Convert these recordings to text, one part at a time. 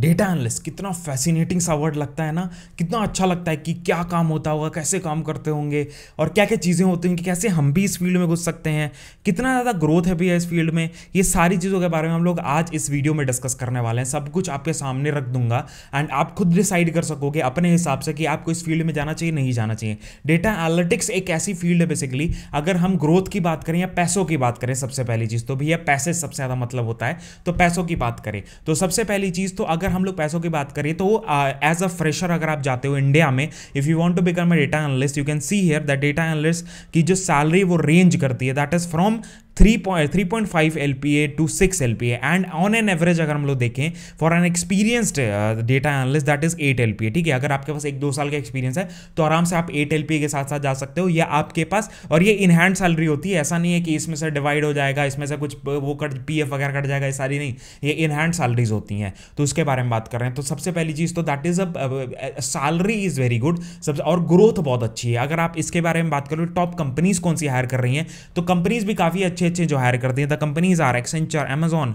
data analyst कितना fascinating सा word लगता है ना कितना अच्छा लगता है कि क्या काम होता होगा कैसे काम करते होंगे और क्या क्या चीज़ें होती होंगी कैसे हम भी इस फील्ड में घुस सकते हैं कितना ज़्यादा ग्रोथ है भैया इस फील्ड में ये सारी चीज़ों के बारे में हम लोग आज इस वीडियो में डिस्कस करने वाले हैं सब कुछ आपके सामने रख दूंगा एंड आप खुद डिसाइड कर सकोगे अपने हिसाब से कि आपको इस फील्ड में जाना चाहिए नहीं जाना चाहिए डेटा एनालिटिक्स एक ऐसी फील्ड है बेसिकली अगर हम ग्रोथ की बात करें या पैसों की बात करें सबसे पहली चीज़ तो भैया पैसे सबसे ज़्यादा मतलब होता है तो पैसों की बात करें तो सबसे पहली चीज़ तो अगर अगर हम लोग पैसों की बात करें तो एज अ फ्रेशर अगर आप जाते हो इंडिया में if you want to become a data analyst you can see here the data analyst की जो सैलरी वो रेंज करती है that is from three point three point five L P A to six L P A and on an average अगर हम लोग देखें for an experienced data analyst that is eight L P A ठीक है अगर आपके पास एक दो साल का एक्सपीरियंस है तो आराम से आप एट एल पी ए के साथ साथ जा सकते हो या आपके पास और ये इनहैंड सैलरी होती है ऐसा नहीं है कि इसमें से डिवाइड हो जाएगा इसमें से कुछ वो कट पी एफ वगैरह कट जाएगा ये सारी नहीं ये इनहैंड सैलरीज होती हैं तो उसके बारे में बात कर रहे हैं तो सबसे पहली चीज़ तो that is a salary is very good सबसे और ग्रोथ बहुत अच्छी है अगर आप इसके बारे में बात करो टॉप कंपनीज कौन सी हायर कर रही हैं तो कंपनीज भी काफ़ी अच्छे अच्छे जो हायर करते हैं the companies are Accenture Amazon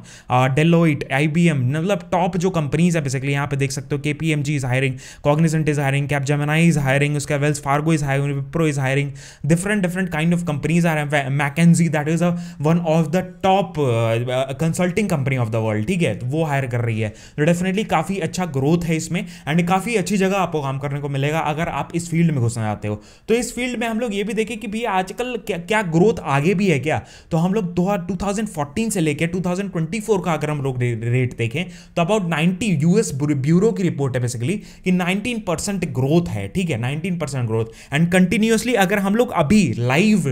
Deloitte I मतलब टॉप जो कंपनीज है बेसिकली यहाँ पे देख सकते हो K P M G is hiring Cognizant is hiring Capgemini is hiring उसका Wells Fargo is hiring Wipro is hiring different different kind of companies are McKinsey that is a one of the top consulting company of the world ठीक है वो higher कर रही है तो definitely काफ़ी अच्छा ग्रोथ है इसमें एंड काफ़ी अच्छी जगह आपको काम करने को मिलेगा अगर आप इस फील्ड में घुसना चाहते हो तो इस फील्ड में हम लोग ये भी देखें कि भैया आजकल क्या, क्या ग्रोथ आगे भी है क्या तो तो हम लोग दो टू से लेकर 2024 का अगर हम लोग रेट देखें तो अबाउट 90 यूएस ब्यूरो की रिपोर्ट है बेसिकली कि 19 परसेंट ग्रोथ है ठीक है 19 परसेंट ग्रोथ एंड कंटिन्यूसली अगर हम लोग अभी लाइव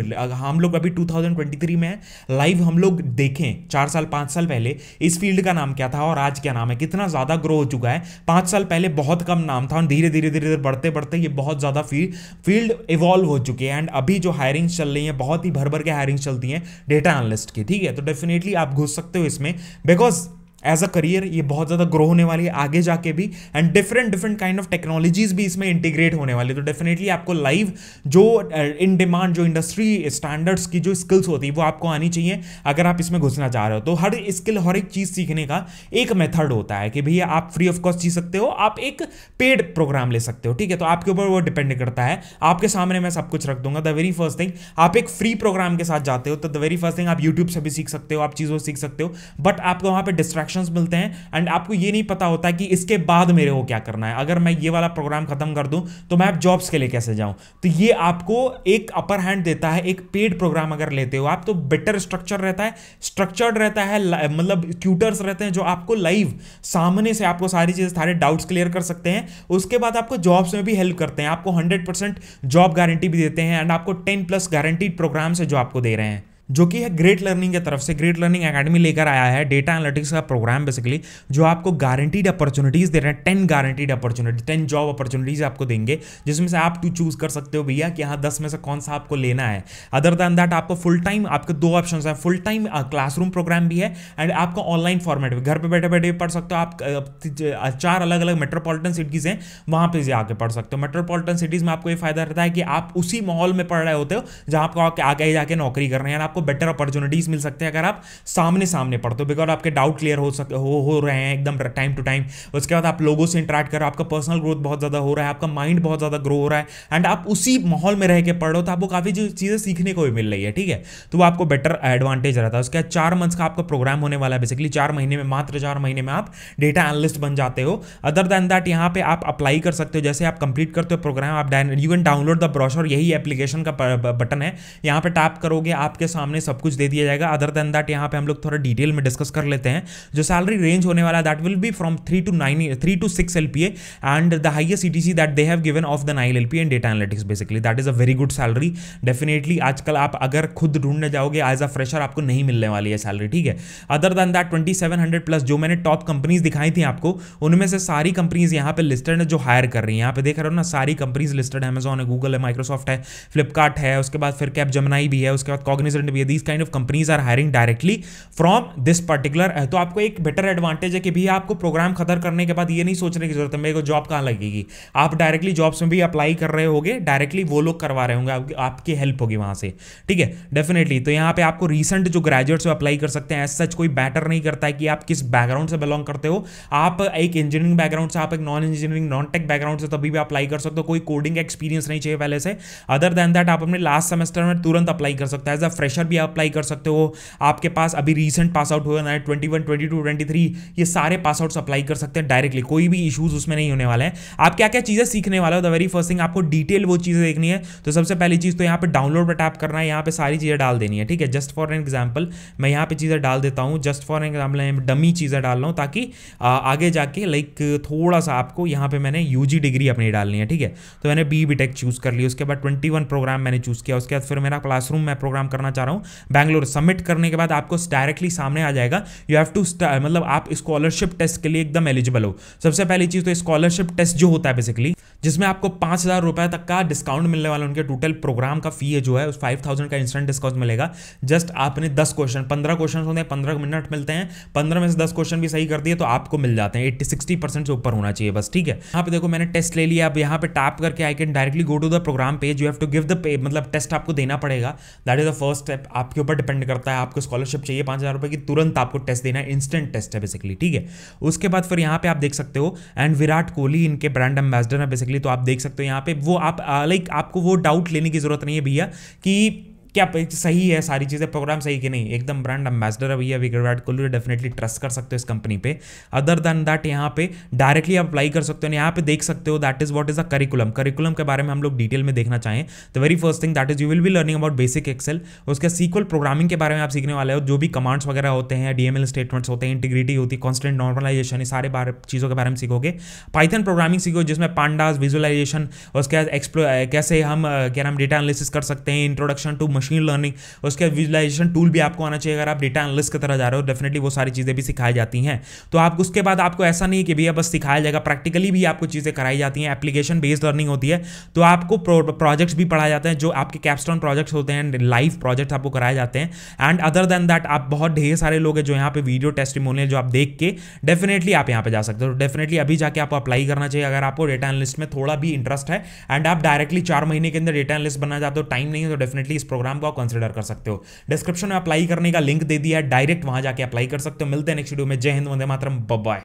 हम लोग अभी 2023 में लाइव हम लोग देखें चार साल पाँच साल पहले इस फील्ड का नाम क्या था और आज क्या नाम है कितना ज़्यादा ग्रो हो चुका है पाँच साल पहले बहुत कम नाम था और धीरे धीरे धीरे धीरे बढ़ते बढ़ते ये बहुत ज़्यादा फील्ड फील्ड इवॉल्व हो चुकी है एंड अभी जो हायरिंग्स चल रही हैं बहुत ही भर भर के हायरिंग्स चलती हैं डेटा एनालिस्ट के ठीक है तो डेफिनेटली आप घुस सकते हो इसमें बिकॉज एज अ करियर ये बहुत ज़्यादा ग्रो होने वाली है आगे जाके भी and different different kind of technologies भी इसमें इंटीग्रेट होने वाली है तो डेफिनेटली आपको लाइव जो इन uh, डिमांड जो इंडस्ट्री स्टैंडर्ड्स की जो स्किल्स होती है वो आपको आनी चाहिए अगर आप इसमें घुसना चाह रहे हो तो हर स्किल हर एक चीज़ सीखने का एक मेथड होता है कि भैया आप फ्री ऑफ कॉस्ट सीख सकते हो आप एक पेड प्रोग्राम ले सकते हो ठीक है तो आपके ऊपर वो डिपेंड करता है आपके सामने मैं सब कुछ रख दूंगा द वेरी फर्स्ट थिंग आप एक फ्री प्रोग्राम के साथ जाते हो तो द वेरी फर्स्ट थिंग आप यूट्यूब से भी सीख सकते हो आप चीज़ों सीख सकते हो बट आपको वहाँ पर डिस्ट्रैक्शन इंस्ट्रक्शंस मिलते हैं एंड आपको ये नहीं पता होता कि इसके बाद मेरे को क्या करना है अगर मैं ये वाला प्रोग्राम खत्म कर दूं तो मैं आप जॉब्स के लिए कैसे जाऊं तो ये आपको एक अपर हैंड देता है एक पेड प्रोग्राम अगर लेते हो आप तो बेटर स्ट्रक्चर रहता है स्ट्रक्चर्ड रहता है मतलब ट्यूटर्स रहते हैं जो आपको लाइव सामने से आपको सारी चीजें सारे डाउट्स क्लियर कर सकते हैं उसके बाद आपको जॉब्स में भी हेल्प करते हैं आपको हंड्रेड जॉब गारंटी भी देते हैं एंड आपको टेन प्लस गारंटीड प्रोग्राम्स है जो आपको दे रहे हैं जो कि है ग्रेट लर्निंग की तरफ से ग्रेट लर्निंग एकेडमी लेकर आया है डेटा एनालिटिक्स का प्रोग्राम बेसिकली जो आपको गारंटीड अपॉर्चुनिटीज दे रहे हैं ten guaranteed opportunity ten job opportunities आपको देंगे जिसमें से आप टू चूज कर सकते हो भैया कि हाँ दस में से कौन सा आपको लेना है अदर दैन दैट आपको फुल टाइम आपके दो ऑप्शन है फुल टाइम क्लासरूम प्रोग्राम भी है एंड आपको ऑनलाइन फॉर्मेट भी घर पर बैठे बैठे पढ़ सकते हो आप चार अलग अलग मेट्रोपोलिटन सिटीज़ हैं वहाँ पर जाकर पढ़ सकते हो मेट्रोपोलिटन सिटीज़ में आपको ये फायदा रहता है कि आप उसी माहौल में पढ़ रहे होते हो जहाँ आपको आगे जाके नौकरी कर रहे हैं आप आपको बेटर अपॉर्चुनिटीज़ मिल सकते हैं अगर आप सामने सामने पढ़ते हो बिकॉज आपके डाउट क्लियर हो सकते हो हो रहे हैं एकदम टाइम टू टाइम उसके बाद आप लोगों से इंटरेक्ट करो आपका पर्सनल ग्रोथ बहुत ज़्यादा हो रहा है आपका माइंड बहुत ज़्यादा ग्रो हो रहा है एंड आप उसी माहौल में रह के पढ़ रहे हो तो आपको काफ़ी चीज़ें सीखने को भी मिल रही है ठीक है तो वो आपको बेटर एडवांटेज रहता है उसके बाद चार मंथ्स का आपका प्रोग्राम होने वाला है बेसिकली चार महीने में मात्र चार महीने में आप डेटा एनालिस्ट बन जाते हो अदर देन दैट यहाँ पे आप अप्लाई कर सकते हो जैसे आप कंप्लीट करते हो प्रोग्राम आप you can download the brochure यही एप्लीकेशन का बटन है यहाँ पे टैप करोगे आपके सामने सामने सब कुछ दे दिया जाएगा अदर देन दैट यहाँ पे हम लोग थोड़ा डिटेल में डिस्कस कर लेते हैं जो सैलरी रेंज होने वाला that will be from three to nine three to six L P and the highest E T C that they have given of the nine L P and data analytics basically that is a very good salary definitely आजकल आप अगर खुद ढूंढने जाओगे as a fresher आपको नहीं मिलने वाली है सैलरी ठीक है other than that twenty seven hundred plus जो मैंने टॉप कंपनीज दिखाई थी आपको उनमें से सारी कंपनीज यहाँ पे लिस्टेड है जो हायर कर रही है यहाँ पे देख रहे हो ना सारी कंपनीज लिस्टेड है अमेजोन है गूगल है माइक्रोसॉफ्ट है फ्लिपकार्ट है उसके बाद फिर कैप जमनाई भी है उसके बाद कॉग्निजेंट मतलब ये these kind of companies are hiring directly from this particular तो आपको एक बेटर एडवांटेज है कि भैया आपको प्रोग्राम खतर करने के बाद ये नहीं सोचने की जरूरत है मेरे को जॉब कहाँ लगेगी आप डायरेक्टली जॉब्स में भी अप्लाई कर रहे होगे डायरेक्टली वो लोग करवा रहे होंगे आपकी हेल्प होगी वहाँ से ठीक है डेफिनेटली तो यहाँ पे आपको रिसेंट जो ग्रेजुएट्स अप्लाई कर सकते हैं एज सच कोई बैटर नहीं करता है कि आप किस बैकग्राउंड से बिलोंग करते हो आप एक इंजीनियरिंग बैकग्राउंड से आप एक non engineering non tech background से तभी भी अप्लाई कर सकते हो कोई कोडिंग एक्सपीरियंस नहीं चाहिए पहले से अदर देन दैट आप अपने लास्ट सेमेस्टर में तुरंत अप्लाई कर सकते हैं एज अ फ्रेशर प्रेशर भी अप्लाई कर सकते हो आपके पास अभी रिसेंट पास आउट हुए ना twenty one twenty two twenty three ये सारे पास आउट्स अप्लाई कर सकते हैं डायरेक्टली कोई भी इशूज उसमें नहीं होने वाला है आप क्या क्या चीज़ें सीखने वाले हो द वेरी फर्स्ट थिंग आपको डिटेल वो चीज़ें देखनी है तो सबसे पहली चीज़ तो यहाँ पर डाउनलोड पर टैप करना है यहाँ पर सारी चीज़ें डाल देनी है ठीक है जस्ट फॉर एन एग्जाम्पल मैं यहाँ पर चीज़ें डाल देता हूँ जस्ट फॉर एग्जाम्पल डमी चीज़ें डाल रहा हूँ ताकि आगे जाके लाइक थोड़ा सा आपको यहाँ पर मैंने यूजी डिग्री अपनी डालनी है ठीक है तो मैंने बी बी चूज़ कर लिया उसके बाद ट्वेंटी वन प्रोग्राम मैंने चूज़ किया उसके बाद फिर मेरा क्लासरूम मैं प्रोग्राम करना चाह रहा हूँ हूँ बैंगलोर सबमिट करने के बाद आपको डायरेक्टली सामने आ जाएगा यू हैव टू मतलब आप स्कॉलरशिप टेस्ट के लिए एकदम एलिजिबल हो सबसे पहली चीज़ तो स्कॉलरशिप टेस्ट जो होता है बेसिकली जिसमें आपको पाँच हज़ार रुपये तक का डिस्काउंट मिलने वाला उनके टोटल प्रोग्राम का फी है जो है उस फाइव थाउजेंड का इंस्टेंट डिस्काउंट मिलेगा जस्ट आपने दस क्वेश्चन पंद्रह क्वेश्चन होते हैं पंद्रह मिनट मिलते हैं पंद्रह में से दस क्वेश्चन भी सही कर दिए तो आपको मिल जाते हैं एट्टी सिक्सटी परसेंट से ऊपर होना चाहिए बस ठीक है यहाँ पे देखो मैंने टेस्ट ले लिया अब यहाँ पे टैप करके I can directly go to the program page you have to give the pay मतलब टेस्ट आपको देना पड़ेगा that is the first step आपके ऊपर डिपेंड करता है आपको स्कॉलरशिप चाहिए पाँच हज़ार रुपये की तुरंत आपको टेस्ट देना है इंस्टेंट टेस्ट है बेसिकली ठीक है उसके बाद फिर यहाँ पे आप देख सकते हो एंड विराट कोहली इनके ब्रांड एम्बेसडर है बेसिकली बेसिकली तो आप देख सकते हो यहाँ पे वो आप लाइक आपको वो डाउट लेने की ज़रूरत नहीं है भैया कि क्या सही है सारी चीज़ें प्रोग्राम सही कि नहीं एकदम ब्रांड एम्बेसडर है भैया विराट कोहली डेफिनेटली ट्रस्ट कर सकते हो इस कंपनी पे अदर देन दैट यहाँ पे डायरेक्टली आप अप्लाई कर सकते हो यहाँ पे देख सकते हो that is what is a curriculum curriculum के बारे में हम लोग डिटेल में देखना चाहें तो very first thing that is you will be learning about basic Excel उसके सीक्वल प्रोग्रामिंग के बारे में आप सीखने वाले हो जो भी कमांड्स वगैरह होते हैं डीएमएल स्टेटमेंट्स होते हैं इंटीग्रिटी होती है कॉन्स्टेंट नॉर्मलाइजेशन ये सारे बारे चीज़ों के बारे में सीखोगे पाइथन प्रोग्रामिंग सीखो जिसमें पांडाज विजुअलाइजेशन उसके बाद कैसे हम क्या नाम डेटा एनालिसिस कर सकते हैं इंट्रोडक्शन टू मशीन लर्निंग उसके विजुलाइजेशन टूल भी आपको आना चाहिए अगर आप डेटा एनलिस की तरह जा रहे हो डेफिनेटली वो सारी चीज़ें भी सिखाई जाती हैं तो आप उसके बाद आपको ऐसा नहीं कि भैया बस सिखाया जाएगा प्रैक्टिकली भी आपको चीज़ें कराई जाती हैं एप्लीकेशन बेस्ड लर्निंग होती है तो आपको प्रोजेक्ट्स भी पढ़ाए जाते हैं जो आपके कैप्स्टॉन प्रोजेक्ट्स होते हैं लाइव प्रोजेक्ट्स आपको कराए जाते हैं एंड अदर देन दैट आप बहुत ढेर सारे लोग हैं जो यहाँ पे वीडियो टेस्टिमोनियल जो आप देख के डेफिनेटली आप यहाँ पे जा सकते हो डेफिनेटली तो अभी जाके आपको अप्लाई करना चाहिए अगर आपको डेटा एनलिस्ट में थोड़ा भी इंटरेस्ट है एंड आप डायरेक्टली चार महीने के अंदर डेटा एनलिस्ट बनना चाहते हो टाइम नहीं है तो डेफिनेटली इस प्रोग्राम नाम को आप कंसिडर कर सकते हो डिस्क्रिप्शन में अप्लाई करने का लिंक दे दिया है डायरेक्ट वहां जाके अप्लाई कर सकते हो मिलते हैं नेक्स्ट वीडियो में जय हिंद वंदे मातरम बब्बा